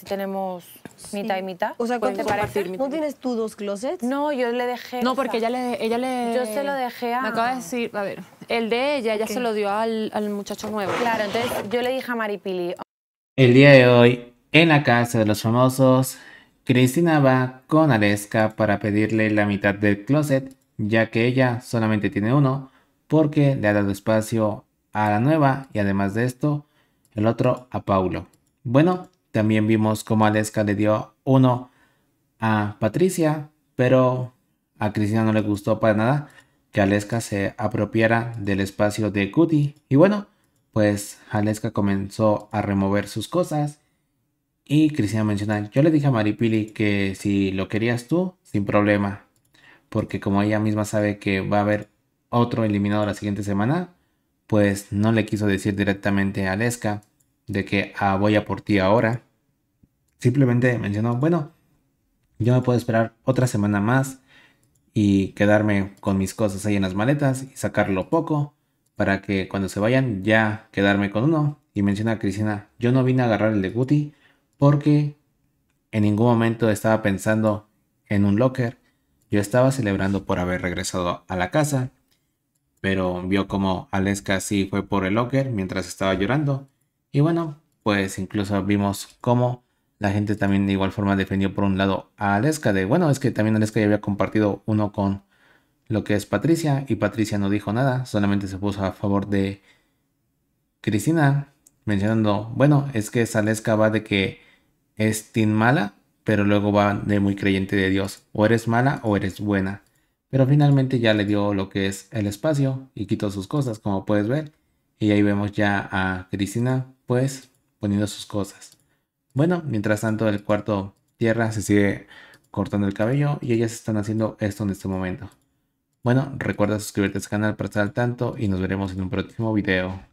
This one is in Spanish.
si tenemos mitad y mitad. O sea, para ¿te ¿No tienes tú dos closets? No, yo le dejé. No, porque ella le, ella Yo se lo dejé a. Me acaba de decir, a ver, el de ella, ella se lo dio al, muchacho nuevo. Claro, entonces yo le dije a Maripili. El día de hoy, en la casa de los famosos, Cristina va con Aleska para pedirle la mitad del closet, ya que ella solamente tiene uno, porque le ha dado espacio a la nueva y además de esto, el otro a Paulo. Bueno, también vimos cómo Aleska le dio uno a Patricia, pero a Cristina no le gustó para nada que Aleska se apropiara del espacio de Cuti. Y bueno, pues Aleska comenzó a remover sus cosas. Y Cristina menciona, yo le dije a Maripili que si lo querías tú, sin problema. Porque como ella misma sabe que va a haber otro eliminado la siguiente semana, pues no le quiso decir directamente a Aleska de que ah, voy a por ti ahora. Simplemente mencionó, bueno, yo me puedo esperar otra semana más y quedarme con mis cosas ahí en las maletas y sacarlo poco para que cuando se vayan ya quedarme con uno. Y menciona a Cristina, yo no vine a agarrar el de Guti porque en ningún momento estaba pensando en un locker. Yo estaba celebrando por haber regresado a la casa, pero vio como Aleska sí fue por el locker mientras estaba llorando y bueno, pues incluso vimos cómo la gente también de igual forma defendió por un lado a Aleska de, bueno, es que también Aleska ya había compartido uno con lo que es Patricia y Patricia no dijo nada, solamente se puso a favor de Cristina, mencionando, bueno, es que Aleska va de que es tin mala, pero luego va de muy creyente de Dios, o eres mala o eres buena. Pero finalmente ya le dio lo que es el espacio y quitó sus cosas, como puedes ver. Y ahí vemos ya a Cristina pues poniendo sus cosas. Bueno, mientras tanto el cuarto tierra se sigue cortando el cabello y ellas están haciendo esto en este momento. Bueno, recuerda suscribirte a este canal para estar al tanto y nos veremos en un próximo video.